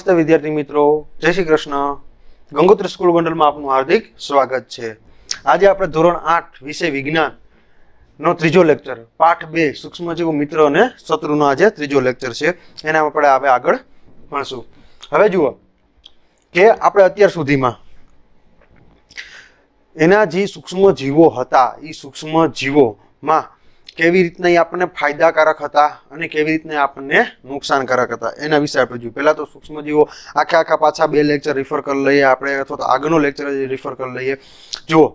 નમસ્તે વિદ્યાર્થી મિત્રો જય શ્રી કૃષ્ણ ગંગોત્ર સ્કૂલ ગોંડલમાં આપનું હાર્દિક સ્વાગત છે આજે આપણે ધોરણ આઠ વિષય વિજ્ઞાન નો ત્રીજો લેક્ચર પાઠ બે સૂક્ષ્મજીવો મિત્ર અને શત્રુનો આજે ત્રીજો લેક્ચર છે એના આપણે હવે આગળ ભણશું હવે જુઓ કે આપણે અત્યાર સુધીમાં એના જે સૂક્ષ્મ જીવો હતા એ સૂક્ષ્મ જીવોમાં કેવી રીતના એ આપણને ફાયદાકારક હતા અને કેવી રીતના આપણને નુકસાનકારક હતા એના વિશે આપણે જોયું પહેલાં તો સૂક્ષ્મજીવો આખા આખા પાછા બે લેક્ચર રિફર કરી લઈએ આપણે અથવા તો આગળનો લેક્ચર રિફર કરી લઈએ જુઓ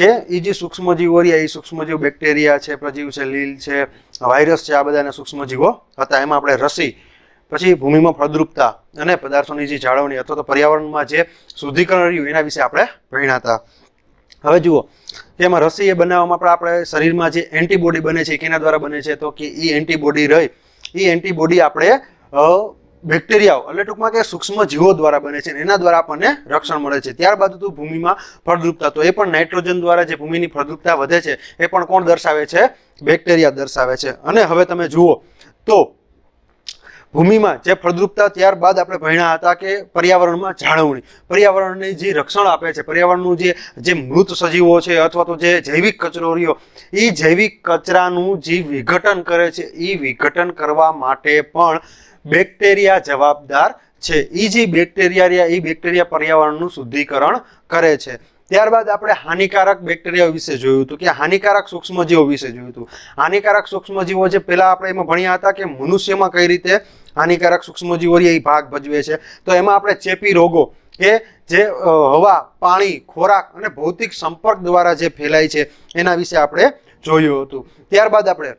કે એ જે સૂક્ષ્મજીવો રહ્યા એ સૂક્ષ્મજીવ બેક્ટેરિયા છે પ્રજીવ છે લીલ છે વાયરસ છે આ બધાના સૂક્ષ્મજીવો હતા એમાં આપણે રસી પછી ભૂમિમાં ફળદ્રુપતા અને પદાર્થોની જે જાળવણી અથવા તો પર્યાવરણમાં જે શુદ્ધિકરણ રહ્યું એના વિશે આપણે ભણ્યા હતા હવે જુઓ એમાં રસી એ બનાવવામાં પણ આપણે શરીરમાં જે એન્ટીબોડી બને છે કેના દ્વારા બને છે તો કે એ એન્ટીબોડી રહે એ એન્ટીબોડી આપણે બેક્ટેરિયાઓ એટલે ટૂંકમાં કે સૂક્ષ્મ જીવો દ્વારા બને છે એના દ્વારા આપણને રક્ષણ મળે છે ત્યારબાદ તો ભૂમિમાં ફળદ્રુપતા તો એ પણ નાઇટ્રોજન દ્વારા જે ભૂમિની ફળદ્રુપતા વધે છે એ પણ કોણ દર્શાવે છે બેક્ટેરિયા દર્શાવે છે અને હવે તમે જુઓ તો ભૂમિમાં જે ફળદ્રુપતા ત્યારબાદ આપણે ભણ્યા હતા કે પર્યાવરણમાં જાળવણી પર્યાવરણને જે રક્ષણ આપે છે પર્યાવરણનું જે જે મૃત સજીવો છે અથવા તો જે જૈવિક કચરો રહ્યો એ જૈવિક કચરાનું જે વિઘટન કરે છે એ વિઘટન કરવા માટે પણ બેક્ટેરિયા જવાબદાર છે એ જે બેક્ટેરિયા રહ્યા એ બેક્ટેરિયા પર્યાવરણનું શુદ્ધિકરણ કરે છે ત્યારબાદ આપણે હાનિકારક બેક્ટેરિયા વિશે જોયું હતું કે હાનિકારક સૂક્ષ્મજીવો વિશે જોયું હતું હાનિકારક સૂક્ષ્મજીવો જે પહેલાં આપણે એમાં ભણ્યા હતા કે મનુષ્યમાં કઈ રીતે હાનિકારક સૂક્ષ્મજીવો એ ભાગ ભજવે છે તો એમાં આપણે ચેપી રોગો કે જે હવા પાણી ખોરાક અને ભૌતિક સંપર્ક દ્વારા જે ફેલાય છે એના વિશે આપણે જોયું હતું ત્યારબાદ આપણે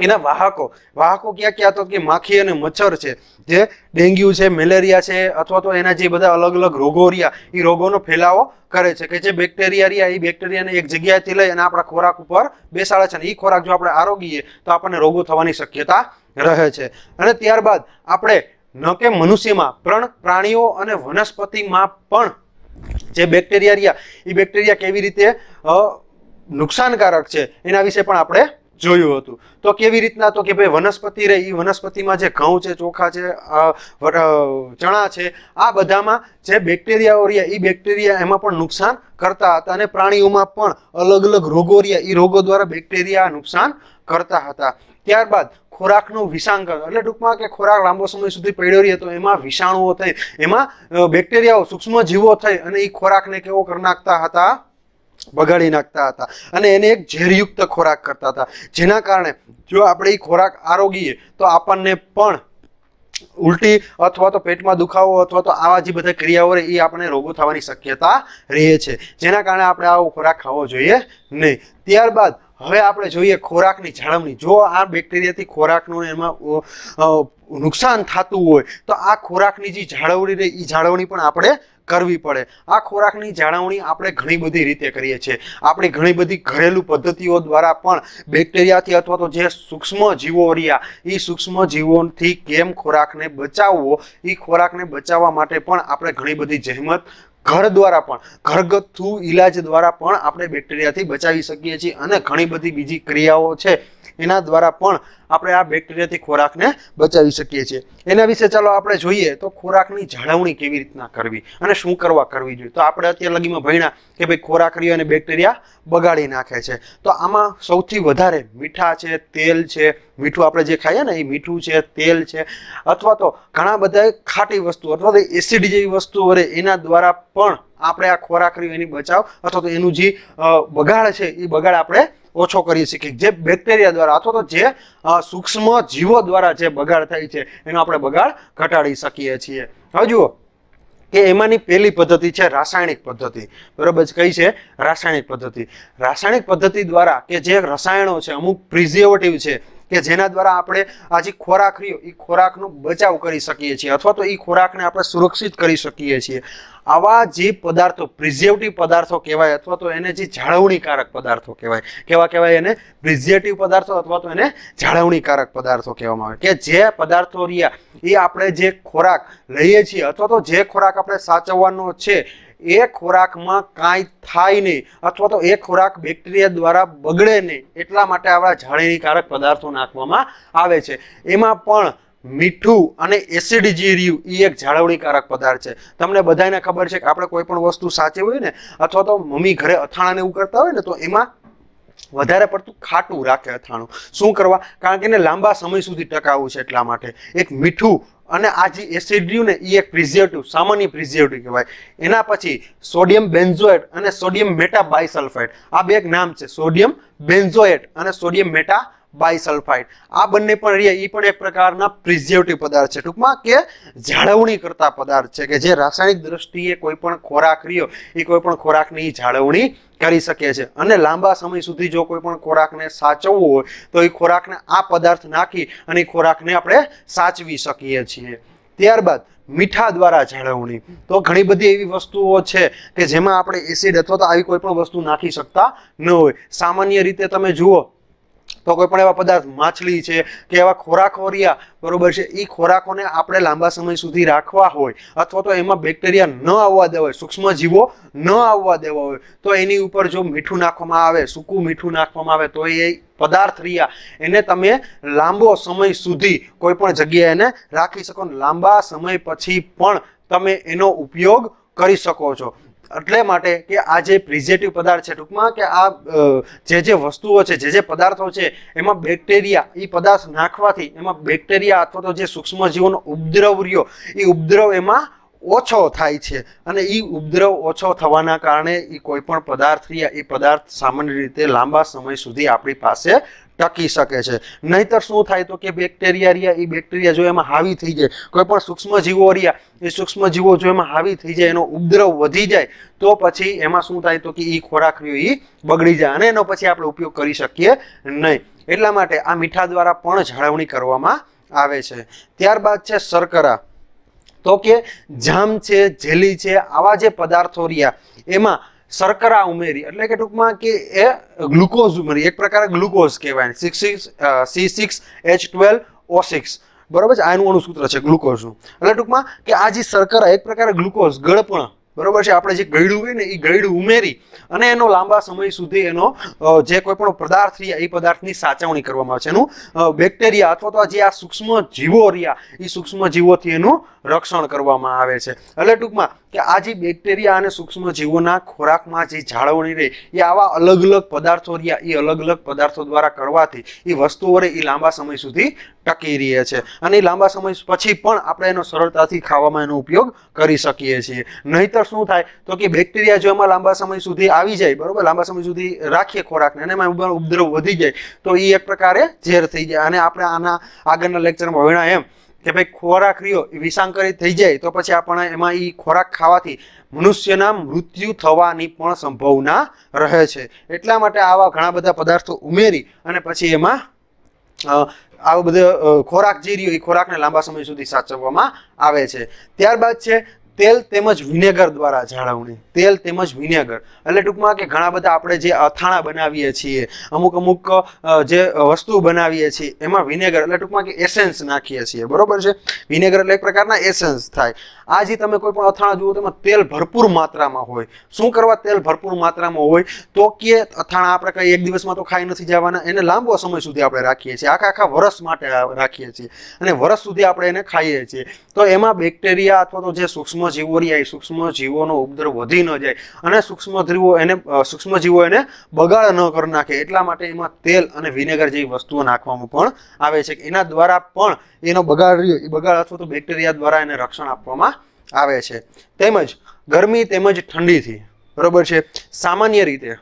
એના વાહકો વાહકો ક્યાં ક્યાં તો કે માખી અને મચ્છર છે જે ડેન્ગ્યુ છે મેલેરિયા છે અથવા તો એના જે બધા અલગ અલગ રોગો રહ્યા એ રોગોનો ફેલાવો કરે છે કે જે બેક્ટેરિયા રહ્યા એ બેક્ટેરિયાને એક જગ્યાએથી લઈ અને આપણા ખોરાક ઉપર બેસાડે છે અને એ ખોરાક જો આપણે આરોગીએ તો આપણને રોગો થવાની શક્યતા રહે છે અને ત્યારબાદ આપણે ન કે મનુષ્યમાં પણ પ્રાણીઓ અને વનસ્પતિમાં પણ જે બેક્ટેરિયા રહ્યા એ બેક્ટેરિયા કેવી રીતે નુકસાનકારક છે એના વિશે પણ આપણે જોયું હતું તો કેવી રીતના તો કે ભાઈ વનસ્પતિ રહે એ વનસ્પતિમાં જે ઘઉં છે ચોખા છે ચણા છે આ બધામાં જે બેક્ટેરિયાઓ રહ્યા એ બેક્ટેરિયા એમાં પણ નુકસાન કરતા હતા અને પ્રાણીઓમાં પણ અલગ અલગ રોગો રહ્યા એ રોગો દ્વારા બેક્ટેરિયા નુકસાન કરતા હતા ત્યારબાદ ખોરાકનું વિષાંકન એટલે ટૂંકમાં કે ખોરાક લાંબો સમય સુધી પડ્યો રહે તો એમાં વિષાણુઓ થઈ એમાં બેક્ટેરિયાઓ સૂક્ષ્મ જીવો થઈ અને એ ખોરાકને કેવો કરી નાખતા હતા બગાડી નાખતા હતા અને એને એક ઝેરયુક્ત ખોરાક કરતા હતા જેના કારણે જો આપણે એ ખોરાક આરોગીએ તો આપણને પણ ઉલટી અથવા તો પેટમાં દુખાવો અથવા તો આવા જે બધા ક્રિયાઓ રહે એ આપણે રોગો થવાની શક્યતા રહે છે જેના કારણે આપણે આવો ખોરાક ખાવો જોઈએ નહીં ત્યારબાદ હવે આપણે જોઈએ ખોરાકની જાળવણી જો આ બેક્ટેરિયાથી ખોરાકનું એમાં નુકસાન થતું હોય તો આ ખોરાકની જે જાળવણી રહે એ જાળવણી પણ આપણે કરવી પડે આ ખોરાકની જાળવણી આપણે ઘણી બધી રીતે કરીએ છીએ આપણે ઘણી બધી ઘરેલું પદ્ધતિઓ દ્વારા પણ બેક્ટેરિયાથી અથવા તો જે સૂક્ષ્મ જીવો રહ્યા એ સૂક્ષ્મ જીવોથી કેમ ખોરાકને બચાવવો એ ખોરાકને બચાવવા માટે પણ આપણે ઘણી બધી જહેમત ઘર દ્વારા પણ ઘરગથ્થુ ઈલાજ દ્વારા પણ આપણે બેક્ટેરિયાથી બચાવી શકીએ છીએ અને ઘણી બધી બીજી ક્રિયાઓ છે એના દ્વારા પણ આપણે આ બેક્ટેરિયાથી ખોરાકને બચાવી શકીએ છીએ એના વિશે ચાલો આપણે જોઈએ તો ખોરાકની જાળવણી કેવી રીતના કરવી અને શું કરવા કરવી જોઈએ તો આપણે અત્યાર લગીમાં ભણ્યા કે ભાઈ ખોરાક રહ્યો અને બેક્ટેરિયા બગાડી નાખે છે તો આમાં સૌથી વધારે મીઠા છે તેલ છે મીઠું આપણે જે ખાઈએ ને એ મીઠું છે તેલ છે અથવા તો ઘણા બધા ખાટી વસ્તુ અથવા તો એસિડ જેવી વસ્તુ વરે એના દ્વારા પણ આપણે આ ખોરાક રહ્યો એની બચાવ અથવા તો એનું જે બગાડ છે એ બગાડ આપણે ઓછો કરી શકીએ જે બેક્ટેરિયા દ્વારા અથવા તો જે સૂક્ષ્મ જીવો દ્વારા જે બગાડ થાય છે એનો આપણે બગાડ ઘટાડી શકીએ છીએ હવે જુઓ કે એમાંની પહેલી પદ્ધતિ છે રાસાયણિક પદ્ધતિ બરોબર કઈ છે રાસાયણિક પદ્ધતિ રાસાયણિક પદ્ધતિ દ્વારા કે જે રસાયણો છે અમુક પ્રિઝર્વેટિવ છે કે જેના દ્વારા આપણે આ જે ખોરાક રહ્યો એ ખોરાકનો બચાવ કરી શકીએ છીએ અથવા તો એ ખોરાકને આપણે સુરક્ષિત કરી શકીએ છીએ આવા જે પદાર્થો પ્રિઝર્વેટિવ પદાર્થો કહેવાય અથવા તો એને જે જાળવણીકારક પદાર્થો કહેવાય કેવા કહેવાય એને પ્રિઝર્વેટિવ પદાર્થો અથવા તો એને જાળવણીકારક પદાર્થો કહેવામાં આવે કે જે પદાર્થો રહ્યા એ આપણે જે ખોરાક લઈએ છીએ અથવા તો જે ખોરાક આપણે સાચવવાનો છે એ ખોરાકમાં કાંઈ થાય નહીં અથવા તો એ ખોરાક બેક્ટેરિયા દ્વારા બગડે નહીં એટલા માટે આવા જાળીનીકારક પદાર્થો નાખવામાં આવે છે એમાં પણ મીઠું અને એસિડ જે એ એક જાળવણીકારક પદાર્થ છે તમને બધાને ખબર છે કે આપણે કોઈ પણ વસ્તુ સાચી હોય ને અથવા તો મમ્મી ઘરે અથાણાને એવું કરતા હોય ને તો એમાં વધારે પડતું ખાટું રાખે અથાણું શું કરવા કારણ કે એને લાંબા સમય સુધી ટકાવવું છે એટલા માટે એક મીઠું અને આ જે એસિડ ને એ એક પ્રિઝર્વેટિવ સામાન્ય પ્રિઝર્વેટિવ કહેવાય એના પછી સોડિયમ બેન્ઝોએટ અને સોડિયમ મેટા બાયસલ્ફેટ આ બે એક નામ છે સોડિયમ બેન્ઝોએટ અને સોડિયમ મેટા બાયસલ્ફાઇડ આ બંને પણ રહ્યા એ પણ એક પ્રકારના પ્રિઝર્વેટિવ પદાર્થ છે ટૂંકમાં કે જાળવણી કરતા પદાર્થ છે કે જે રાસાયણિક દ્રષ્ટિએ કોઈ પણ ખોરાક રહ્યો એ કોઈ પણ ખોરાકની જાળવણી કરી શકે છે અને લાંબા સમય સુધી જો કોઈ પણ ખોરાકને સાચવવો હોય તો એ ખોરાકને આ પદાર્થ નાખી અને એ ખોરાકને આપણે સાચવી શકીએ છીએ ત્યારબાદ મીઠા દ્વારા જાળવણી તો ઘણી બધી એવી વસ્તુઓ છે કે જેમાં આપણે એસિડ અથવા તો આવી કોઈ પણ વસ્તુ નાખી શકતા ન હોય સામાન્ય રીતે તમે જુઓ તો કોઈ પણ એવા પદાર્થ માછલી છે કે એવા ખોરાકો રહ્યા બરોબર છે એ ખોરાકોને આપણે લાંબા સમય સુધી રાખવા હોય અથવા તો એમાં બેક્ટેરિયા ન આવવા દેવા હોય સૂક્ષ્મ જીવો ન આવવા દેવા હોય તો એની ઉપર જો મીઠું નાખવામાં આવે સૂકું મીઠું નાખવામાં આવે તો એ પદાર્થ રહ્યા એને તમે લાંબો સમય સુધી કોઈ પણ જગ્યાએ એને રાખી શકો લાંબા સમય પછી પણ તમે એનો ઉપયોગ કરી શકો છો એટલે માટે કે આ જે પ્રિઝેટિવ પદાર્થ છે ટૂંકમાં કે આ જે જે વસ્તુઓ છે જે જે પદાર્થો છે એમાં બેક્ટેરિયા એ પદાર્થ નાખવાથી એમાં બેક્ટેરિયા અથવા તો જે સૂક્ષ્મજીવોનો ઉપદ્રવ રહ્યો એ ઉપદ્રવ એમાં ઓછો થાય છે અને એ ઉપદ્રવ ઓછો થવાના કારણે એ કોઈ પણ પદાર્થ રહ્યા એ પદાર્થ સામાન્ય રીતે લાંબા સમય સુધી આપણી પાસે ટકી શકે છે નહીતર શું થાય તો કે બેક્ટેરિયા રહ્યા એ બેક્ટેરિયા જો એમાં હાવી થઈ જાય કોઈ પણ સૂક્ષ્મ રહ્યા એ સૂક્ષ્મજીવો જો એમાં હાવી થઈ જાય એનો ઉપદ્રવ વધી જાય તો પછી એમાં શું થાય તો કે એ ખોરાક રહ્યો એ બગડી જાય અને એનો પછી આપણે ઉપયોગ કરી શકીએ નહીં એટલા માટે આ મીઠા દ્વારા પણ જાળવણી કરવામાં આવે છે ત્યારબાદ છે શર્કરા તો કે જામ છે જેલી છે આવા જે પદાર્થો રહ્યા એમાં શર્કરા ઉમેરી એટલે કે ટૂંકમાં કે એ ગ્લુકોઝ ઉમેરી એક પ્રકારે ગ્લુકોઝ કહેવાય six six C six H twelve O six બરાબર છે આ સૂત્ર છે ગ્લુકોઝનું એટલે ટૂંકમાં કે આ જે શર્કરા એક પ્રકારે ગ્લુકોઝ ગળપણ બરોબર છે આપણે જે ગળ્યું હોય ને એ ગળ્યું ઉમેરી અને એનો લાંબા સમય સુધી એનો જે કોઈ પણ પદાર્થ રહ્યા એ પદાર્થની સાચવણી કરવામાં આવે છે એનું બેક્ટેરિયા અથવા તો જે આ સૂક્ષ્મ જીવો રહ્યા એ સૂક્ષ્મ જીવોથી એનું રક્ષણ કરવામાં આવે છે એટલે ટૂંકમાં કે આ જે બેક્ટેરિયા અને સૂક્ષ્મ જીવોના ખોરાકમાં જે જાળવણી રહે એ આવા અલગ અલગ પદાર્થો રહ્યા એ અલગ અલગ પદાર્થો દ્વારા કરવાથી એ વસ્તુઓ રહે એ લાંબા સમય સુધી ટકી રહે છે અને એ લાંબા સમય પછી પણ આપણે એનો સરળતાથી ખાવામાં એનો ઉપયોગ કરી શકીએ છીએ નહીતર અસર શું થાય તો કે બેક્ટેરિયા જો એમાં લાંબા સમય સુધી આવી જાય બરોબર લાંબા સમય સુધી રાખીએ ખોરાક અને એમાં ઉપદ્રવ વધી જાય તો એ એક પ્રકારે ઝેર થઈ જાય અને આપણે આના આગળના લેક્ચરમાં ભણ્યા એમ કે ભાઈ ખોરાક રહ્યો એ વિષાંકરિત થઈ જાય તો પછી આપણે એમાં એ ખોરાક ખાવાથી મનુષ્યના મૃત્યુ થવાની પણ સંભાવના રહે છે એટલા માટે આવા ઘણા બધા પદાર્થો ઉમેરી અને પછી એમાં આવો બધો ખોરાક જે રહ્યો એ ખોરાકને લાંબા સમય સુધી સાચવવામાં આવે છે ત્યારબાદ છે તેલ તેમજ વિનેગર દ્વારા જાળવણી તેલ તેમજ વિનેગર એટલે ટૂંકમાં કે ઘણા બધા આપણે જે અથાણા બનાવીએ છીએ અમુક અમુક જે વસ્તુ બનાવીએ છીએ એમાં વિનેગર એટલે ટૂંકમાં કે એસેન્સ નાખીએ છીએ બરોબર છે વિનેગર એટલે એક પ્રકારના એસેન્સ થાય આજે તમે કોઈ પણ અથાણા જુઓ તેમાં તેલ ભરપૂર માત્રામાં હોય શું કરવા તેલ ભરપૂર માત્રામાં હોય તો કે અથાણા આપણે કંઈ એક દિવસમાં તો ખાઈ નથી જવાના એને લાંબો સમય સુધી આપણે રાખીએ છીએ આખા આખા વર્ષ માટે રાખીએ છીએ અને વર્ષ સુધી આપણે એને ખાઈએ છીએ તો એમાં બેક્ટેરિયા અથવા તો જે સૂક્ષ્મ સૂક્ષ્મ જીવોની આવી ઉપદ્રવ વધી ન જાય અને સૂક્ષ્મ એને સૂક્ષ્મ એને બગાડ ન કરી નાખે એટલા માટે એમાં તેલ અને વિનેગર જેવી વસ્તુઓ નાખવામાં પણ આવે છે એના દ્વારા પણ એનો બગાડ રહ્યો એ બગાડ અથવા તો બેક્ટેરિયા દ્વારા એને રક્ષણ આપવામાં આવે છે તેમજ ગરમી તેમજ ઠંડીથી બરોબર છે સામાન્ય રીતે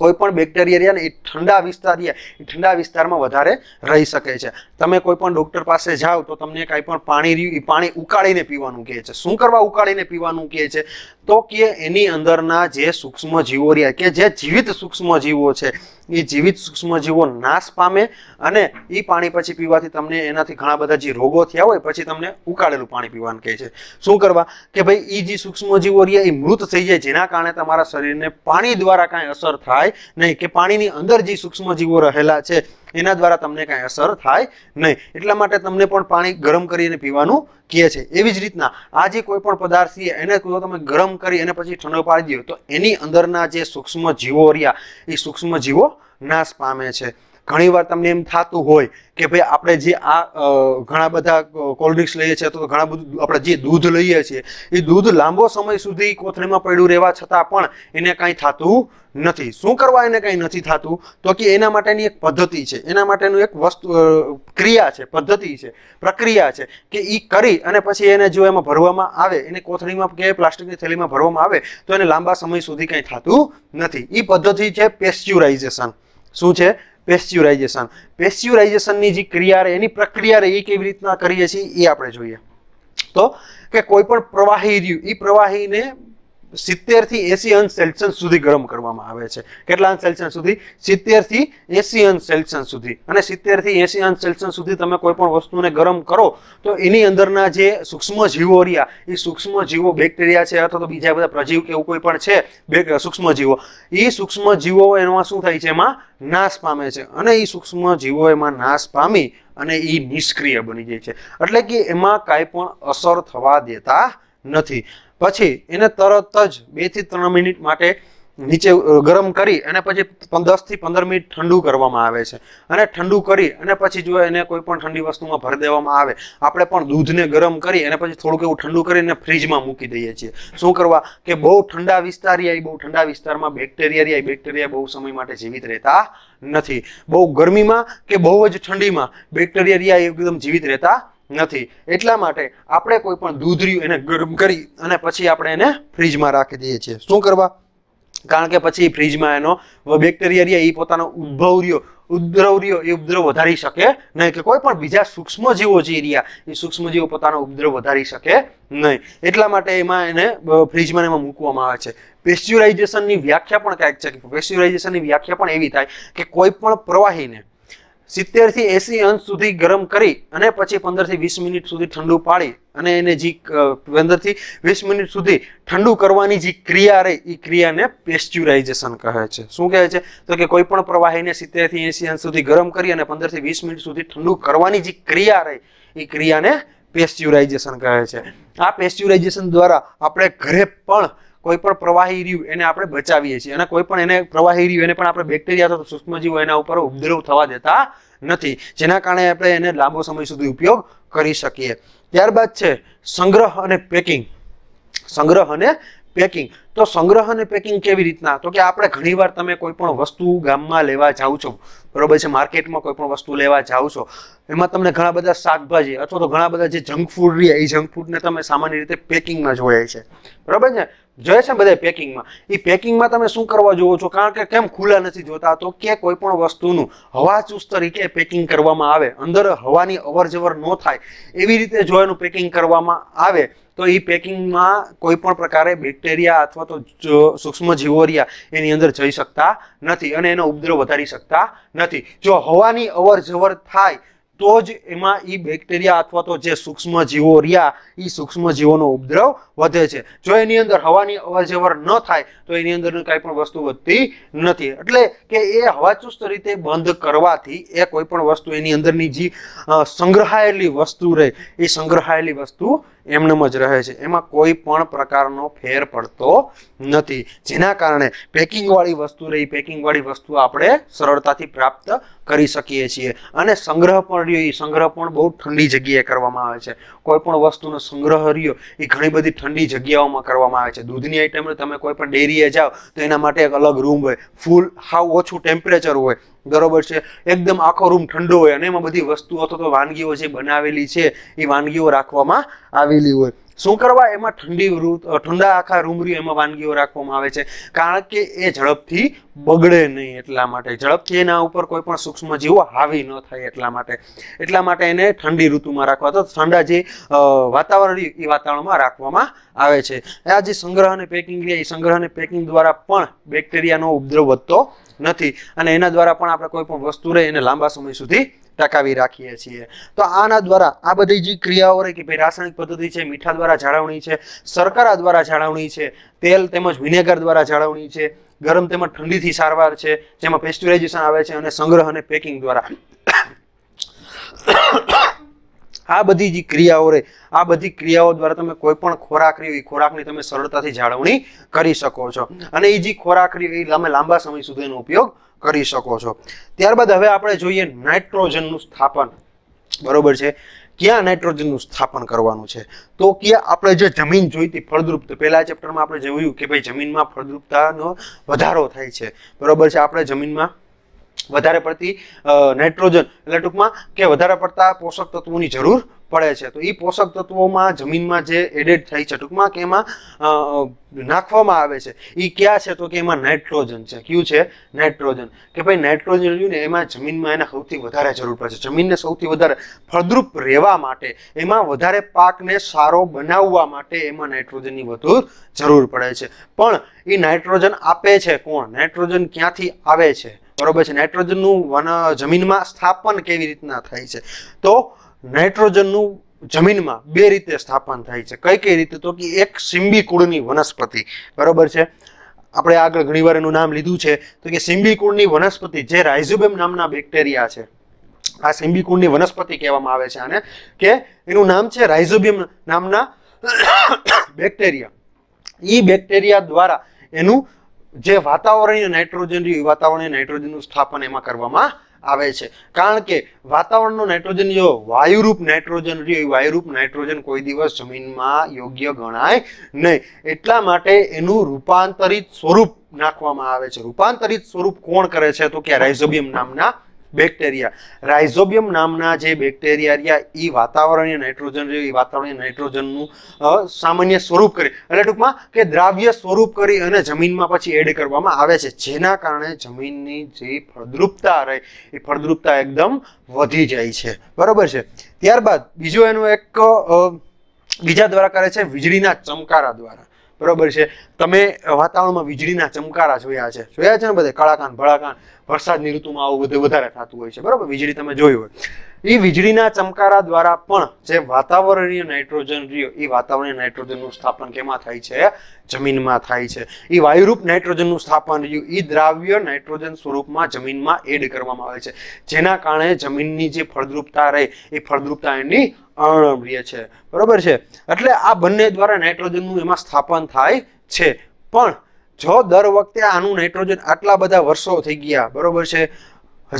કોઈ પણ બેક્ટેરિયા એ ઠંડા વિસ્તાર એ ઠંડા વિસ્તારમાં વધારે રહી શકે છે તમે કોઈ પણ ડૉક્ટર પાસે જાઓ તો તમને કાંઈ પણ પાણી પાણી ઉકાળીને પીવાનું કહે છે શું કરવા ઉકાળીને પીવાનું કહે છે તો કે એની અંદરના જે સૂક્ષ્મજીવો જીવો રહ્યા કે જે જીવિત સૂક્ષ્મજીવો છે એ જીવિત સૂક્ષ્મજીવો નાશ પામે અને એ પાણી પછી પીવાથી તમને એનાથી ઘણા બધા જે રોગો થયા હોય પછી તમને ઉકાળેલું પાણી પીવાનું કહે છે શું કરવા કે ભાઈ એ જે સૂક્ષ્મજીવો રહ્યા એ મૃત થઈ જાય જેના કારણે તમારા શરીરને પાણી દ્વારા કાંઈ અસર થાય થાય નહીં કે પાણીની અંદર જે સૂક્ષ્મજીવો રહેલા છે એના દ્વારા તમને કાંઈ અસર થાય નહીં એટલા માટે તમને પણ પાણી ગરમ કરીને પીવાનું કહે છે એવી જ રીતના આ જે કોઈ પણ પદાર્થ છે એને જો તમે ગરમ કરી અને પછી ઠંડો પાડી દો તો એની અંદરના જે સૂક્ષ્મ જીવો રહ્યા એ સૂક્ષ્મ જીવો નાશ પામે છે ઘણીવાર તમને એમ થતું હોય કે ભાઈ આપણે જે આ ઘણા બધા કોલ્ડ ડ્રિંક્સ લઈએ છીએ તો ઘણા બધું આપણે જે દૂધ લઈએ છીએ એ દૂધ લાંબો સમય સુધી કોથળીમાં પડ્યું રહેવા છતાં પણ એને કાંઈ થતું નથી શું કરવા એને કાંઈ નથી થતું તો કે એના માટેની એક પદ્ધતિ છે એના માટેનું એક વસ્તુ ક્રિયા છે પદ્ધતિ છે પ્રક્રિયા છે કે એ કરી અને પછી એને જો એમાં ભરવામાં આવે એને કોથળીમાં કે પ્લાસ્ટિકની થેલીમાં ભરવામાં આવે તો એને લાંબા સમય સુધી કાંઈ થતું નથી એ પદ્ધતિ છે પેસ્ચ્યુરાઇઝેશન શું છે પેસ્ચ્યુરાઇઝેશન પેસ્ચ્યુરાઇઝેશનની જે ક્રિયા રહે એની પ્રક્રિયા રહે એ કેવી રીતના કરીએ છીએ એ આપણે જોઈએ તો કે કોઈ પણ પ્રવાહી રહ્યું એ પ્રવાહીને સિત્તેર થી એસી અંશ સેલ્સિયસ સુધી ગરમ કરવામાં આવે છે કેટલા અંશ સેલ્સિયસ સુધી સિત્તેર થી એસી અંશ સેલ્સિયસ સુધી અને સિત્તેર થી એસી અંશ સેલ્સિયસ સુધી તમે કોઈ પણ વસ્તુને ગરમ કરો તો એની અંદરના જે સૂક્ષ્મ જીવો રહ્યા એ સૂક્ષ્મ જીવો બેક્ટેરિયા છે અથવા તો બીજા બધા પ્રજીવ કે એવું કોઈ પણ છે સૂક્ષ્મ જીવો એ સૂક્ષ્મ જીવો એમાં શું થાય છે એમાં નાશ પામે છે અને એ સૂક્ષ્મ જીવો એમાં નાશ પામી અને એ નિષ્ક્રિય બની જાય છે એટલે કે એમાં કાંઈ પણ અસર થવા દેતા નથી પછી એને તરત જ બે થી ત્રણ મિનિટ માટે નીચે ગરમ કરી અને પછી દસ થી પંદર મિનિટ ઠંડુ કરવામાં આવે છે અને ઠંડુ કરી અને પછી જો એને કોઈ પણ ઠંડી વસ્તુમાં ભરી દેવામાં આવે આપણે પણ દૂધને ગરમ કરી અને પછી થોડુંક એવું ઠંડુ કરીને ફ્રીજમાં મૂકી દઈએ છીએ શું કરવા કે બહુ ઠંડા વિસ્તાર રહ્યા બહુ ઠંડા વિસ્તારમાં બેક્ટેરિયા રહ્યા બેક્ટેરિયા બહુ સમય માટે જીવિત રહેતા નથી બહુ ગરમીમાં કે બહુ જ ઠંડીમાં બેક્ટેરિયા રહ્યા એકદમ જીવિત રહેતા નથી એટલા માટે આપણે કોઈ પણ દૂધ એને ગરમ કરી અને પછી આપણે એને ફ્રીજમાં રાખી દઈએ છીએ શું કરવા કારણ કે પછી ફ્રીજમાં એનો બેક્ટેરિયા રહ્યા એ પોતાનો ઉદ્ભવ રહ્યો ઉદ્રવ રહ્યો એ ઉપદ્રવ વધારી શકે નહીં કે કોઈ પણ બીજા સૂક્ષ્મજીવો જે રહ્યા એ સૂક્ષ્મજીવો પોતાનો ઉપદ્રવ વધારી શકે નહીં એટલા માટે એમાં એને ફ્રીજમાં એમાં મૂકવામાં આવે છે પેસ્ચ્યુરાઇઝેશનની વ્યાખ્યા પણ કંઈક છે કે પેસ્ચ્યુરાઇઝેશનની વ્યાખ્યા પણ એવી થાય કે કોઈ પણ પ્રવાહીને સિત્તેર થી એસી અંશ સુધી ગરમ કરી અને પછી પંદર થી વીસ મિનિટ સુધી ઠંડુ પાડી અને એને જે પંદર થી વીસ મિનિટ સુધી ઠંડુ કરવાની જે ક્રિયા રહે એ ક્રિયાને પેસ્ચ્યુરાઇઝેશન કહે છે શું કહે છે તો કે કોઈ પણ પ્રવાહીને સિત્તેર થી એસી અંશ સુધી ગરમ કરી અને પંદર થી વીસ મિનિટ સુધી ઠંડુ કરવાની જે ક્રિયા રહે એ ક્રિયાને પેસ્ચ્યુરાઇઝેશન કહે છે આ પેસ્ચ્યુરાઇઝેશન દ્વારા આપણે ઘરે પણ કોઈ પણ પ્રવાહી રહ્યું એને આપણે બચાવીએ છીએ અને કોઈ પણ એને પ્રવાહી રહ્યું એને પણ આપણે બેક્ટેરિયા અથવા સૂક્ષ્મજીવો એના ઉપર ઉપદ્રવ થવા દેતા નથી જેના કારણે આપણે એને લાંબો સમય સુધી ઉપયોગ કરી શકીએ ત્યારબાદ છે સંગ્રહ અને પેકિંગ સંગ્રહ અને પેકિંગ તો સંગ્રહ અને પેકિંગ કેવી રીતના તો કે આપણે ઘણીવાર તમે કોઈ પણ વસ્તુ ગામમાં લેવા જાઓ છો બરોબર છે માર્કેટમાં કોઈ પણ વસ્તુ લેવા જાઓ છો એમાં તમને ઘણા બધા શાકભાજી અથવા તો ઘણા બધા જે જંક ફૂડ રહ્યા એ જંક ફૂડને તમે સામાન્ય રીતે પેકિંગમાં જોયા છે બરાબર છે જોઈએ છે બધા પેકિંગમાં એ પેકિંગમાં તમે શું કરવા જુઓ છો કારણ કે કેમ ખુલ્લા નથી જોતા તો કે કોઈ પણ વસ્તુનું હવા ચુસ્ત તરીકે પેકિંગ કરવામાં આવે અંદર હવાની અવરજવર ન થાય એવી રીતે જો એનું પેકિંગ કરવામાં આવે તો એ પેકિંગમાં કોઈ પણ પ્રકારે બેક્ટેરિયા અથવા તો સૂક્ષ્મ જીવોરિયા એની અંદર જઈ શકતા નથી અને એનો ઉપદ્રવ વધારી શકતા નથી જો હવાની અવરજવર થાય તો જ એમાં એ બેક્ટેરિયા અથવા તો જે સૂક્ષ્મજીવો રહ્યા એ સૂક્ષ્મજીવોનો ઉપદ્રવ વધે છે જો એની અંદર હવાની અવરજવર ન થાય તો એની અંદર કાંઈ પણ વસ્તુ વધતી નથી એટલે કે એ હવાચુસ્ત રીતે બંધ કરવાથી એ કોઈ પણ વસ્તુ એની અંદરની જે સંગ્રહાયેલી વસ્તુ રહે એ સંગ્રહાયેલી વસ્તુ એમનેમ જ રહે છે એમાં કોઈ પણ પ્રકારનો ફેર પડતો નથી જેના કારણે પેકિંગવાળી વસ્તુ રહી પેકિંગવાળી વસ્તુ આપણે સરળતાથી પ્રાપ્ત કરી શકીએ છીએ અને સંગ્રહ પણ રહ્યો એ સંગ્રહ પણ બહુ ઠંડી જગ્યાએ કરવામાં આવે છે કોઈ પણ વસ્તુનો સંગ્રહ રહ્યો એ ઘણી બધી ઠંડી જગ્યાઓમાં કરવામાં આવે છે દૂધની આઈટમને તમે કોઈ પણ ડેરીએ જાઓ તો એના માટે એક અલગ રૂમ હોય ફૂલ હાવ ઓછું ટેમ્પરેચર હોય બરોબર છે એકદમ આખો રૂમ ઠંડો હોય અને એમાં બધી વસ્તુઓ અથવા તો વાનગીઓ જે બનાવેલી છે એ વાનગીઓ રાખવામાં આવેલી હોય શું કરવા એમાં ઠંડી ઠંડા આખા રૂમરી એમાં વાનગીઓ રાખવામાં આવે છે કારણ કે એ ઝડપથી બગડે નહીં એટલા માટે ઝડપથી એના ઉપર કોઈ પણ સૂક્ષ્મ જીવો હાવી ન થાય એટલા માટે એટલા માટે એને ઠંડી ઋતુમાં રાખવા તો ઠંડા જે વાતાવરણ એ વાતાવરણમાં રાખવામાં આવે છે આ જે સંગ્રહ અને પેકિંગ એ સંગ્રહ અને પેકિંગ દ્વારા પણ બેક્ટેરિયાનો ઉપદ્રવ વધતો નથી અને એના દ્વારા પણ આપણે કોઈ પણ રહે એને લાંબા સમય સુધી ટકાવી રાખીએ છીએ તો આના દ્વારા આ બધી જે ક્રિયાઓ રહી કે ભાઈ રાસાયણિક પદ્ધતિ છે મીઠા દ્વારા જાળવણી છે સરકારા દ્વારા જાળવણી છે તેલ તેમજ વિનેગર દ્વારા જાળવણી છે ગરમ તેમજ ઠંડીથી સારવાર છે જેમાં પેસ્ચ્યુરાઇઝેશન આવે છે અને સંગ્રહ અને પેકિંગ દ્વારા આ બધી જે ક્રિયાઓ રે આ બધી ક્રિયાઓ દ્વારા તમે કોઈ પણ ખોરાક રહી ખોરાકની તમે સરળતાથી જાળવણી કરી શકો છો અને એ જે ખોરાક રહી એ તમે લાંબા સમય સુધીનો ઉપયોગ કરી શકો છો ત્યારબાદ હવે આપણે જોઈએ નાઇટ્રોજનનું સ્થાપન બરોબર છે ક્યાં નાઇટ્રોજનનું સ્થાપન કરવાનું છે તો ક્યાં આપણે જે જમીન જોઈતી ફળદ્રુપતા પહેલા ચેપ્ટરમાં આપણે જોયું કે ભાઈ જમીનમાં ફળદ્રુપતાનો વધારો થાય છે બરોબર છે આપણે જમીનમાં વધારે પડતી નાઇટ્રોજન એટલે ટૂંકમાં કે વધારે પડતા પોષક તત્વોની જરૂર પડે છે તો એ પોષક તત્વોમાં જમીનમાં જે એડેડ થાય છે ટૂંકમાં કે એમાં નાખવામાં આવે છે એ ક્યાં છે તો કે એમાં નાઇટ્રોજન છે કયું છે નાઇટ્રોજન કે ભાઈ નાઇટ્રોજન રહ્યું ને એમાં જમીનમાં એને સૌથી વધારે જરૂર પડે છે જમીનને સૌથી વધારે ફળદ્રુપ રહેવા માટે એમાં વધારે પાકને સારો બનાવવા માટે એમાં નાઇટ્રોજનની વધુ જરૂર પડે છે પણ એ નાઇટ્રોજન આપે છે કોણ નાઇટ્રોજન ક્યાંથી આવે છે બરોબર છે નાઇટ્રોજનનું વન જમીનમાં સ્થાપન કેવી રીતના થાય છે તો નાઇટ્રોજનનું જમીનમાં બે રીતે સ્થાપન થાય છે કઈ કઈ રીતે તો કે એક સિંબી કુળની વનસ્પતિ બરોબર છે આપણે આગળ ઘણીવાર એનું નામ લીધું છે તો કે સિંબી કુળની વનસ્પતિ જે રાઇઝોબેમ નામના બેક્ટેરિયા છે આ સિંબી કુળની વનસ્પતિ કહેવામાં આવે છે આને કે એનું નામ છે રાઇઝોબિયમ નામના બેક્ટેરિયા ઈ બેક્ટેરિયા દ્વારા એનું જે વાતાવરણીય નાઇટ્રોજન રહ્યું વાતાવરણીય નાઇટ્રોજનનું સ્થાપન એમાં કરવામાં આવે છે કારણ કે વાતાવરણનું નાઇટ્રોજન જો વાયુરૂપ નાઇટ્રોજન રહ્યું એ વાયુરૂપ નાઇટ્રોજન કોઈ દિવસ જમીનમાં યોગ્ય ગણાય નહીં એટલા માટે એનું રૂપાંતરિત સ્વરૂપ નાખવામાં આવે છે રૂપાંતરિત સ્વરૂપ કોણ કરે છે તો કે રાઇઝોબિયમ નામના બેક્ટેરિયા રાઇઝોબિયમ નામના જે બેક્ટેરિયા રહ્યા એ વાતાવરણીય નાઇટ્રોજન રહ્યું એ વાતાવરણીય નાઇટ્રોજનનું સામાન્ય સ્વરૂપ કરી એટલે ટૂંકમાં કે દ્રાવ્ય સ્વરૂપ કરી અને જમીનમાં પછી એડ કરવામાં આવે છે જેના કારણે જમીનની જે ફળદ્રુપતા રહે એ ફળદ્રુપતા એકદમ વધી જાય છે બરાબર છે ત્યારબાદ બીજો એનો એક બીજા દ્વારા કરે છે વીજળીના ચમકારા દ્વારા બરોબર છે તમે વાતાવરણમાં વીજળીના ચમકારા જોયા છે જોયા છે ને બધે કાળાકાન ભળાકાન વરસાદની ઋતુમાં આવું બધું વધારે થતું હોય છે બરાબર વીજળી તમે જોઈ હોય એ વીજળીના ચમકારા દ્વારા પણ જે વાતાવરણીય નાઇટ્રોજન રહ્યો એ વાતાવરણીય નાઇટ્રોજનનું સ્થાપન કેમાં થાય છે જમીનમાં થાય છે એ વાયુરૂપ નાઇટ્રોજનનું સ્થાપન રહ્યું એ દ્રાવ્ય નાઇટ્રોજન સ્વરૂપમાં જમીનમાં એડ કરવામાં આવે છે જેના કારણે જમીનની જે ફળદ્રુપતા રહે એ ફળદ્રુપતા એની અણપ્રિય છે બરાબર છે એટલે આ બંને દ્વારા નાઇટ્રોજનનું એમાં સ્થાપન થાય છે પણ જો દર વખતે આનું નાઇટ્રોજન આટલા બધા વર્ષો થઈ ગયા બરોબર છે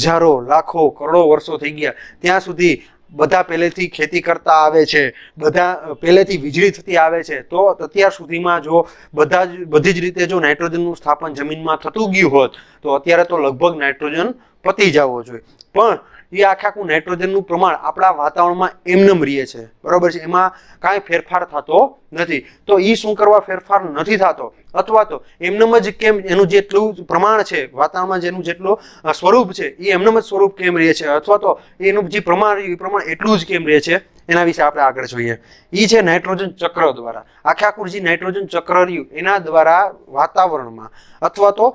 હજારો લાખો કરોડો વર્ષો થઈ ગયા ત્યાં સુધી બધા પહેલેથી ખેતી કરતા આવે છે બધા પહેલેથી વીજળી થતી આવે છે તો અત્યાર સુધીમાં જો બધા જ બધી જ રીતે જો નાઇટ્રોજનનું સ્થાપન જમીનમાં થતું ગયું હોત તો અત્યારે તો લગભગ નાઇટ્રોજન પતી જવો જોઈએ પણ એ આખા આખું નાઇટ્રોજનનું પ્રમાણ આપણા વાતાવરણમાં એમનેમ રહે છે બરાબર છે એમાં કાંઈ ફેરફાર થતો નથી તો એ શું કરવા ફેરફાર નથી થતો અથવા તો એમનેમ જ કેમ એનું જેટલું પ્રમાણ છે વાતાવરણમાં જેનું જેટલું સ્વરૂપ છે એ એમનેમ જ સ્વરૂપ કેમ રહે છે અથવા તો એનું જે પ્રમાણ એ પ્રમાણ એટલું જ કેમ રહે છે એના વિશે આપણે આગળ જોઈએ એ છે નાઇટ્રોજન ચક્ર દ્વારા આખા આખું જે નાઇટ્રોજન ચક્ર રહ્યું એના દ્વારા વાતાવરણમાં અથવા તો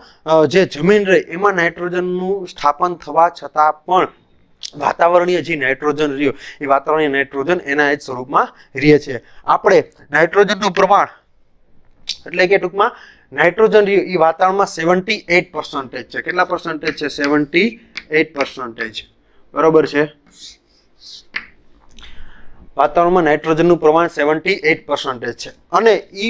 જે જમીન રહે એમાં નાઇટ્રોજનનું સ્થાપન થવા છતાં પણ વાતાવરણીય જે નાઇટ્રોજન રહ્યો એ વાતાવરણીય નાઇટ્રોજન એના એજ સ્વરૂપમાં રહે છે આપણે નાઇટ્રોજનનું પ્રમાણ એટલે કે ટૂંકમાં નાઇટ્રોજન રહ્યું એ વાતાવરણમાં સેવન્ટી એટ પર્સન્ટેજ છે કેટલા પર્સન્ટેજ છે સેવન્ટી એટ પર્સન્ટેજ બરોબર છે વાતાવરણમાં નાઇટ્રોજનનું પ્રમાણ સેવન્ટી એટ પર્સન્ટેજ છે અને એ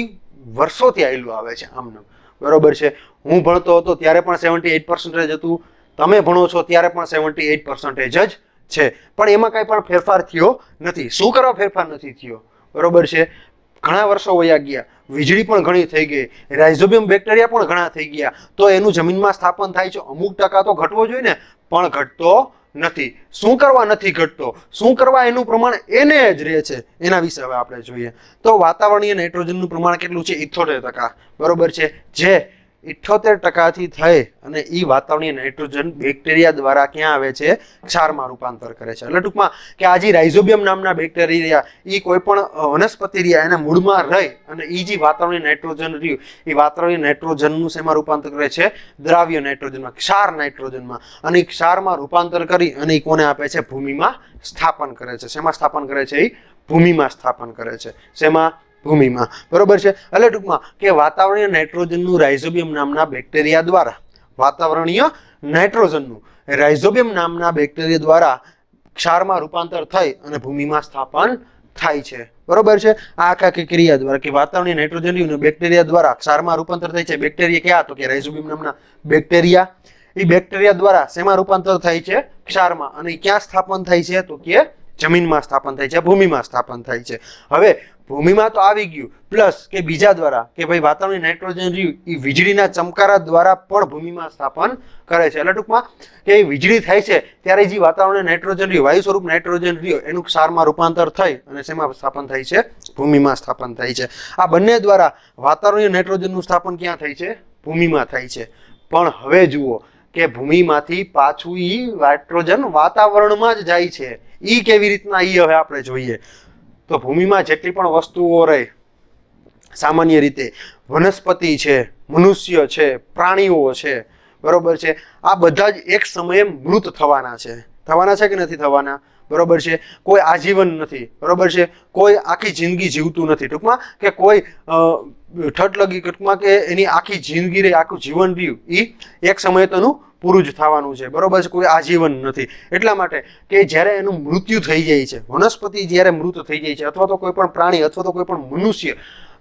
વર્ષોથી આવેલું આવે છે આમનું બરોબર છે હું ભણતો હતો ત્યારે પણ સેવન્ટી એટ પર્સન્ટેજ હતું તમે ભણો છો ત્યારે પણ સેવન્ટી એઇટ પર્સન્ટેજ જ છે પણ એમાં કાંઈ પણ ફેરફાર થયો નથી શું કરવા ફેરફાર નથી થયો બરોબર છે ઘણા વર્ષો વયા ગયા વીજળી પણ ઘણી થઈ ગઈ રાઇઝોબિયમ બેક્ટેરિયા પણ ઘણા થઈ ગયા તો એનું જમીનમાં સ્થાપન થાય છે અમુક ટકા તો ઘટવો જોઈએ ને પણ ઘટતો નથી શું કરવા નથી ઘટતો શું કરવા એનું પ્રમાણ એને જ રહે છે એના વિશે હવે આપણે જોઈએ તો વાતાવરણીય નાઇટ્રોજનનું પ્રમાણ કેટલું છે ઇથોતેર ટકા બરોબર છે જે ઇઠ્યોતેર ટકાથી થઈ અને એ વાતાવરણીય નાઇટ્રોજન બેક્ટેરિયા દ્વારા ક્યાં આવે છે ક્ષારમાં રૂપાંતર કરે છે એટલે ટૂંકમાં કે આ જે રાઇઝોબિયમ નામના બેક્ટેરિયા એ કોઈ પણ વનસ્પતિ રહ્યા એના મૂળમાં રહી અને એ જે વાતાવરણીય નાઇટ્રોજન રહ્યું એ વાતાવરણીય નાઇટ્રોજનનું શેમાં રૂપાંતર કરે છે દ્રાવ્ય નાઇટ્રોજનમાં ક્ષાર નાઇટ્રોજનમાં અને ક્ષારમાં રૂપાંતર કરી અને એ કોને આપે છે ભૂમિમાં સ્થાપન કરે છે શેમાં સ્થાપન કરે છે એ ભૂમિમાં સ્થાપન કરે છે શેમાં ભૂમિમાં બરોબર છે એટલે ટૂંકમાં કે વાતાવરણીય નાઇટ્રોજનનું રાઇઝોબિયમ નામના બેક્ટેરિયા દ્વારા વાતાવરણીય નાઇટ્રોજનનું રાઇઝોબિયમ નામના બેક્ટેરિયા દ્વારા ક્ષારમાં રૂપાંતર થઈ અને ભૂમિમાં સ્થાપન થાય છે બરોબર છે આ આખા ક્રિયા દ્વારા કે વાતાવરણીય નાઇટ્રોજન બેક્ટેરિયા દ્વારા ક્ષારમાં રૂપાંતર થાય છે બેક્ટેરિયા ક્યાં તો કે રાઇઝોબિયમ નામના બેક્ટેરિયા એ બેક્ટેરિયા દ્વારા શેમાં રૂપાંતર થાય છે ક્ષારમાં અને ક્યાં સ્થાપન થાય છે તો કે જમીનમાં સ્થાપન થાય છે ભૂમિમાં સ્થાપન થાય છે હવે ભૂમિમાં તો આવી ગયું પ્લસ કે બીજા દ્વારા કે ભાઈ વાતાવરણ નાઇટ્રોજન રહ્યું એ વીજળીના ચમકારા દ્વારા પણ ભૂમિમાં સ્થાપન કરે છે એટલે ટૂંકમાં કે વીજળી થાય છે ત્યારે જે વાતાવરણને નાઇટ્રોજન રહ્યું વાયુ સ્વરૂપ નાઇટ્રોજન રહ્યું એનું સારમાં રૂપાંતર થઈ અને શેમાં સ્થાપન થાય છે ભૂમિમાં સ્થાપન થાય છે આ બંને દ્વારા વાતાવરણીય નાઇટ્રોજનનું સ્થાપન ક્યાં થાય છે ભૂમિમાં થાય છે પણ હવે જુઓ કે ભૂમિમાંથી પાછું એ નાઇટ્રોજન વાતાવરણમાં જ જાય છે એ કેવી રીતના એ હવે આપણે જોઈએ તો ભૂમિમાં જેટલી પણ વસ્તુઓ રહે સામાન્ય રીતે વનસ્પતિ છે મનુષ્ય છે પ્રાણીઓ છે બરોબર છે આ બધા જ એક સમયે મૃત થવાના છે થવાના છે કે નથી થવાના બરોબર છે કોઈ આજીવન નથી બરોબર છે કોઈ આખી જિંદગી જીવતું નથી ટૂંકમાં કે કોઈ ઠટ લગી ટૂંકમાં કે એની આખી જિંદગી રહી આખું જીવન રહ્યું એ એક સમયે તેનું પૂરું જ થવાનું છે બરોબર છે કોઈ આજીવન નથી એટલા માટે કે જ્યારે એનું મૃત્યુ થઈ જાય છે વનસ્પતિ જ્યારે મૃત થઈ જાય છે અથવા તો કોઈ પણ પ્રાણી અથવા તો કોઈ પણ મનુષ્ય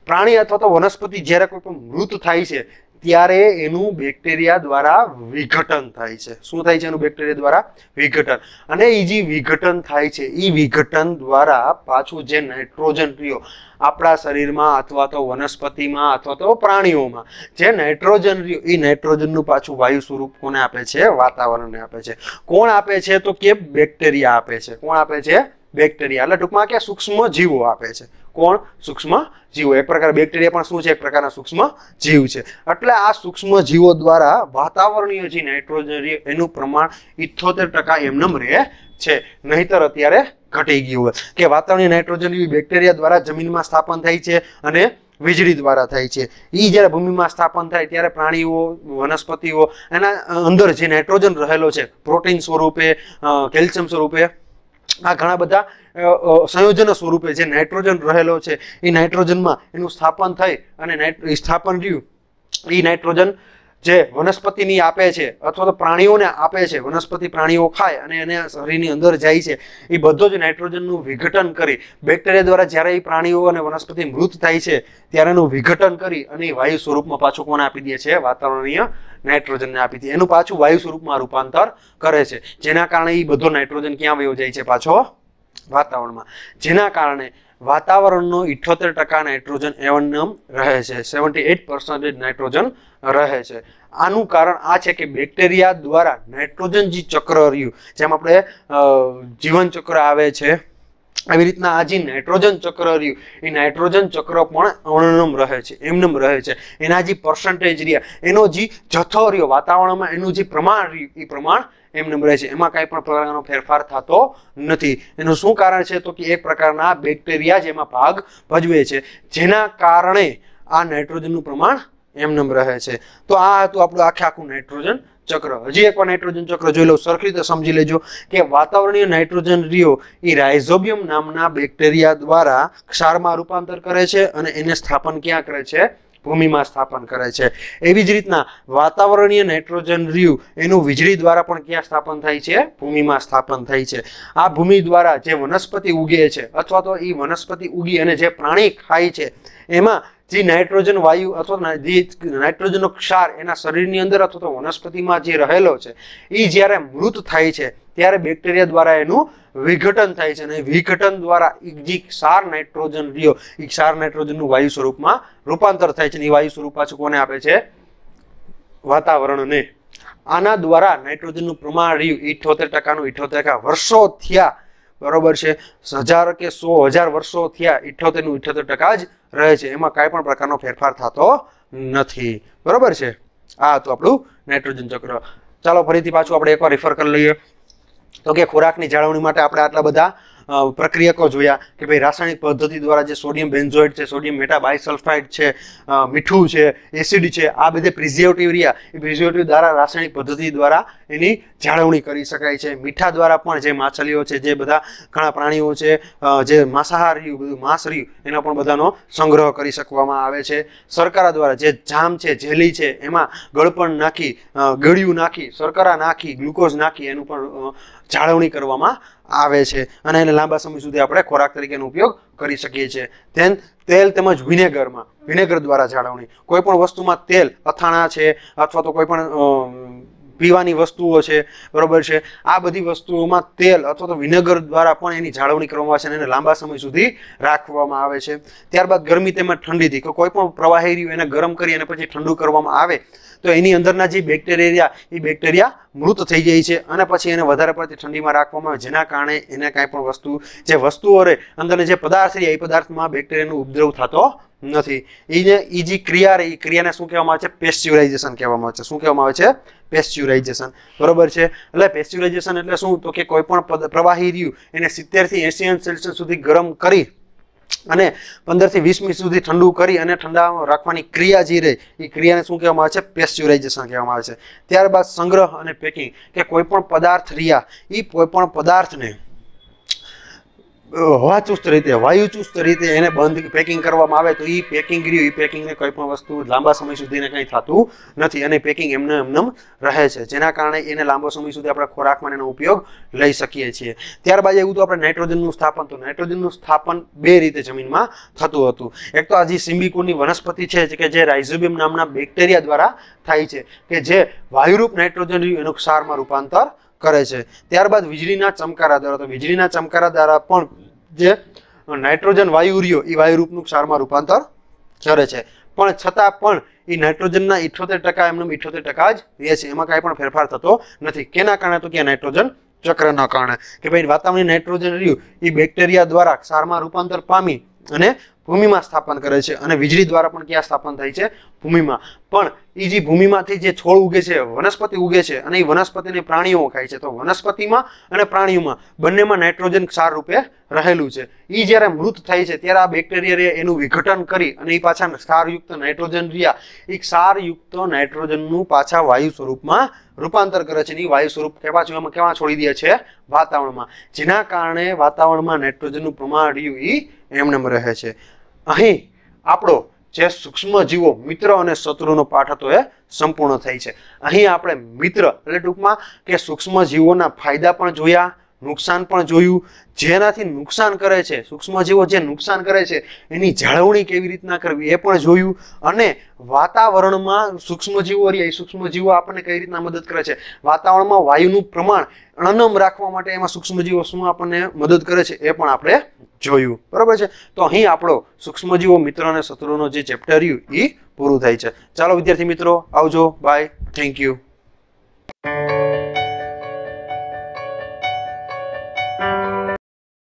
પ્રાણી અથવા તો વનસ્પતિ જ્યારે કોઈ પણ મૃત થાય છે ત્યારે એનું બેક્ટેરિયા દ્વારા વિઘટન થાય છે શું થાય છે એનું બેક્ટેરિયા દ્વારા વિઘટન અને એ જે વિઘટન થાય છે એ વિઘટન દ્વારા પાછું જે નાઇટ્રોજન પ્રિયો આપણા શરીરમાં અથવા તો વનસ્પતિમાં અથવા તો પ્રાણીઓમાં જે નાઇટ્રોજન રહ્યો એ નાઇટ્રોજનનું પાછું વાયુ સ્વરૂપ કોને આપે છે વાતાવરણને આપે છે કોણ આપે છે તો કે બેક્ટેરિયા આપે છે કોણ આપે છે બેક્ટેરિયા એટલે ટૂંકમાં કે સૂક્ષ્મ જીવો આપે છે કોણ સૂક્ષ્મ જીવો એક પ્રકાર બેક્ટેરિયા પણ શું છે એક પ્રકારના સૂક્ષ્મ જીવ છે એટલે આ સૂક્ષ્મ જીવો દ્વારા વાતાવરણીય જે નાઇટ્રોજન એનું પ્રમાણ ઇથોતેર ટકા એમનેમ રહે છે નહીતર અત્યારે ઘટી ગયું હોય કે વાતાવરણીય નાઇટ્રોજન બેક્ટેરિયા દ્વારા જમીનમાં સ્થાપન થાય છે અને વીજળી દ્વારા થાય છે એ જ્યારે ભૂમિમાં સ્થાપન થાય ત્યારે પ્રાણીઓ વનસ્પતિઓ એના અંદર જે નાઇટ્રોજન રહેલો છે પ્રોટીન સ્વરૂપે કેલ્શિયમ સ્વરૂપે આ ઘણા બધા સંયોજન સ્વરૂપે જે નાઇટ્રોજન રહેલો છે એ નાઇટ્રોજનમાં એનું સ્થાપન થઈ અને સ્થાપન રહ્યું એ નાઇટ્રોજન જે વનસ્પતિની આપે છે અથવા તો પ્રાણીઓને આપે છે વનસ્પતિ પ્રાણીઓ ખાય અને એને શરીરની અંદર જાય છે એ બધો જ નાઇટ્રોજનનું વિઘટન કરી બેક્ટેરિયા દ્વારા જ્યારે એ પ્રાણીઓ અને વનસ્પતિ મૃત થાય છે ત્યારે એનું વિઘટન કરી અને એ વાયુ સ્વરૂપમાં પાછું કોને આપી દે છે વાતાવરણીય નાઇટ્રોજનને આપી દે એનું પાછું વાયુ સ્વરૂપમાં રૂપાંતર કરે છે જેના કારણે એ બધો નાઇટ્રોજન ક્યાં વયો જાય છે પાછો વાતાવરણમાં જેના કારણે વાતાવરણનું ઇઠ્યોતેર ટકા નાઇટ્રોજન એવનમ રહે છે સેવન્ટી એઇટ પર્સન્ટેજ નાઇટ્રોજન રહે છે આનું કારણ આ છે કે બેક્ટેરિયા દ્વારા નાઇટ્રોજન જે ચક્ર રહ્યું જેમ આપણે જીવન ચક્ર આવે છે આવી રીતના આ જે નાઇટ્રોજન ચક્ર રહ્યું એ નાઇટ્રોજન ચક્ર પણ અણનમ રહે છે એમનમ રહે છે એના જે પર્સન્ટેજ રહ્યા એનો જે જથ્થો રહ્યો વાતાવરણમાં એનું જે પ્રમાણ રહ્યું એ પ્રમાણ એમ રહે છે એમાં કાંઈ પણ પ્રકારનો ફેરફાર થતો નથી એનું શું કારણ છે તો કે એક પ્રકારના બેક્ટેરિયા જેમાં ભાગ ભજવે છે જેના કારણે આ નાઇટ્રોજનનું પ્રમાણ એમનેમ રહે છે તો આ હતું આપણું આખે આખું નાઇટ્રોજન ચક્ર હજી એકવાર નાઇટ્રોજન ચક્ર જોઈ લો સરખી રીતે સમજી લેજો કે વાતાવરણીય નાઇટ્રોજન રિયો એ રાઇઝોબિયમ નામના બેક્ટેરિયા દ્વારા ક્ષારમાં રૂપાંતર કરે છે અને એને સ્થાપન ક્યાં કરે છે ભૂમિમાં સ્થાપન કરે છે એવી જ રીતના વાતાવરણીય નાઇટ્રોજન રીવ એનું વીજળી દ્વારા પણ ક્યાં સ્થાપન થાય છે ભૂમિમાં સ્થાપન થાય છે આ ભૂમિ દ્વારા જે વનસ્પતિ ઉગે છે અથવા તો એ વનસ્પતિ ઉગી અને જે પ્રાણી ખાય છે એમાં જે નાઇટ્રોજન વાયુ અથવા જે નાઇટ્રોજનનો ક્ષાર એના શરીરની અંદર અથવા તો વનસ્પતિમાં જે રહેલો છે એ જ્યારે મૃત થાય છે ત્યારે બેક્ટેરિયા દ્વારા એનું વિઘટન થાય છે અને વિઘટન દ્વારા જે ક્ષાર નાઇટ્રોજન રહ્યો એ ક્ષાર નાઇટ્રોજનનું વાયુ સ્વરૂપમાં રૂપાંતર થાય છે અને એ વાયુ સ્વરૂપ પાછું કોને આપે છે વાતાવરણને આના દ્વારા નાઇટ્રોજનનું પ્રમાણ રહ્યું ઇઠોતેર ટકાનું ઇઠોતેર ટકા વર્ષો થયા બરોબર છે હજાર કે સો હજાર વર્ષો થયા ઇઠ્યોતેરનું ઇઠ્યોતેર ટકા જ રહે છે એમાં કાંઈ પણ પ્રકારનો ફેરફાર થતો નથી બરોબર છે આ હતું આપણું નાઇટ્રોજન ચક્ર ચાલો ફરીથી પાછું આપણે એકવાર રિફર કરી લઈએ તો કે ખોરાકની જાળવણી માટે આપણે આટલા બધા પ્રક્રિયકો જોયા કે ભાઈ રાસાયણિક પદ્ધતિ દ્વારા જે સોડિયમ બેન્ઝોઇડ છે સોડિયમ મેટા બાયસલ્ફાઇડ છે મીઠું છે એસિડ છે આ બધે પ્રિઝર્વેટિવ રહ્યા એ પ્રિઝર્વેટિવ દ્વારા રાસાયણિક પદ્ધતિ દ્વારા એની જાળવણી કરી શકાય છે મીઠા દ્વારા પણ જે માછલીઓ છે જે બધા ઘણા પ્રાણીઓ છે જે માંસાહારી બધું માંસ રહ્યું એનો પણ બધાનો સંગ્રહ કરી શકવામાં આવે છે સરકાર દ્વારા જે જામ છે જેલી છે એમાં ગળપણ નાખી ગળ્યું નાખી શર્કરા નાખી ગ્લુકોઝ નાખી એનું પણ જાળવણી કરવામાં આવે છે અને એને લાંબા સમય સુધી આપણે ખોરાક તરીકેનો ઉપયોગ કરી શકીએ છીએ ધેન તેલ તેમજ વિનેગરમાં વિનેગર દ્વારા જાળવણી કોઈ પણ વસ્તુમાં તેલ અથાણા છે અથવા તો કોઈ પણ પીવાની વસ્તુઓ છે બરોબર છે આ બધી વસ્તુઓમાં તેલ અથવા તો વિનેગર દ્વારા પણ એની જાળવણી કરવામાં આવે છે અને એને લાંબા સમય સુધી રાખવામાં આવે છે ત્યારબાદ ગરમી તેમજ ઠંડીથી કોઈ પણ પ્રવાહી એને ગરમ કરી અને પછી ઠંડુ કરવામાં આવે તો એની અંદરના જે બેક્ટેરિયા એ બેક્ટેરિયા મૃત થઈ જાય છે અને પછી એને વધારે પડતી ઠંડીમાં રાખવામાં આવે જેના કારણે એને કાંઈ પણ વસ્તુ જે વસ્તુઓ રહે અંદરના જે પદાર્થ રહે એ પદાર્થમાં બેક્ટેરિયાનો ઉપદ્રવ થતો નથી એને એ જે ક્રિયા રહે એ ક્રિયાને શું કહેવામાં આવે છે પેસ્ચ્યુરાઇઝેશન કહેવામાં આવે છે શું કહેવામાં આવે છે પેસ્ચ્યુરાઇઝેશન બરોબર છે એટલે પેસ્ચ્યુરાઇઝેશન એટલે શું તો કે કોઈ પણ પ્રવાહી રહ્યું એને સિત્તેરથી એંસી સેલ્સિયસ સુધી ગરમ કરી અને પંદરથી વીસ મિનિટ સુધી ઠંડુ કરી અને ઠંડા રાખવાની ક્રિયા જે રહે એ ક્રિયાને શું કહેવામાં આવે છે પેસ્ચ્યુરાઇઝેશન કહેવામાં આવે છે ત્યારબાદ સંગ્રહ અને પેકિંગ કે કોઈ પણ પદાર્થ રહ્યા એ કોઈ પણ પદાર્થને હવા ચુસ્ત રીતે વાયુ ચુસ્ત રીતે એને બંધ પેકિંગ કરવામાં આવે તો એ પેકિંગ રહ્યું એ પેકિંગને કંઈ પણ વસ્તુ લાંબા સમય સુધીને કંઈ થતું નથી અને પેકિંગ એમને એમનેમ રહે છે જેના કારણે એને લાંબો સમય સુધી આપણે ખોરાકમાં એનો ઉપયોગ લઈ શકીએ છીએ ત્યારબાદ એવું તો આપણે નાઇટ્રોજનનું સ્થાપન તો નાઇટ્રોજનનું સ્થાપન બે રીતે જમીનમાં થતું હતું એક તો આ જે વનસ્પતિ છે કે જે રાઇઝોબિયમ નામના બેક્ટેરિયા દ્વારા થાય છે કે જે વાયુરૂપ નાઇટ્રોજન એનું ક્ષારમાં રૂપાંતર કરે છે ત્યારબાદ વીજળીના ચમકારા દ્વારા તો વીજળીના ચમકારા દ્વારા પણ જે નાઇટ્રોજન વાયુ રહ્યો એ વાયુરૂપનું ક્ષારમાં રૂપાંતર કરે છે પણ છતાં પણ એ નાઇટ્રોજનના ઇઠોતેર ટકા એમને ઇઠોતેર ટકા જ રહે છે એમાં કાંઈ પણ ફેરફાર થતો નથી કેના કારણે તો કે નાઇટ્રોજન ચક્રના કારણે કે ભાઈ વાતાવરણ નાઇટ્રોજન રહ્યું એ બેક્ટેરિયા દ્વારા ક્ષારમાં રૂપાંતર પામી અને ભૂમિમાં સ્થાપન કરે છે અને વીજળી દ્વારા પણ ક્યાં સ્થાપન થાય છે ભૂમિમાં પણ એ જે ભૂમિમાંથી જે છોડ ઉગે છે વનસ્પતિ ઉગે છે અને એ વનસ્પતિને પ્રાણીઓ ખાય છે તો વનસ્પતિમાં અને પ્રાણીઓમાં બંનેમાં નાઇટ્રોજન ક્ષાર રૂપે રહેલું છે એ જ્યારે મૃત થાય છે ત્યારે આ બેક્ટેરિયા એનું વિઘટન કરી અને એ પાછા ક્ષારયુક્ત નાઇટ્રોજન રહ્યા એ ક્ષારયુક્ત નાઇટ્રોજનનું પાછા વાયુ સ્વરૂપમાં રૂપાંતર કરે છે અને એ વાયુ સ્વરૂપ કેવા એમાં કેવા છોડી દે છે વાતાવરણમાં જેના કારણે વાતાવરણમાં નાઇટ્રોજનનું પ્રમાણ રહ્યું એ એમનેમ રહે છે અહીં આપણો જે સૂક્ષ્મ જીવો મિત્ર અને શત્રુનો પાઠ હતો એ સંપૂર્ણ થઈ છે અહીં આપણે મિત્ર એટલે ટૂંકમાં કે સૂક્ષ્મ જીવોના ફાયદા પણ જોયા નુકસાન પણ જોયું જેનાથી નુકસાન કરે છે સૂક્ષ્મજીવો જે નુકસાન કરે છે એની જાળવણી કેવી રીતના કરવી એ પણ જોયું અને વાતાવરણમાં સૂક્ષ્મજીવો રહી સૂક્ષ્મજીવો આપણને કઈ રીતના મદદ કરે છે વાતાવરણમાં વાયુનું પ્રમાણ અણનમ રાખવા માટે એમાં સૂક્ષ્મજીવો શું આપણને મદદ કરે છે એ પણ આપણે જોયું બરાબર છે તો અહીં આપણો સૂક્ષ્મજીવો મિત્ર અને શત્રુનો જે ચેપ્ટર રહ્યું એ પૂરું થાય છે ચાલો વિદ્યાર્થી મિત્રો આવજો બાય થેન્ક યુ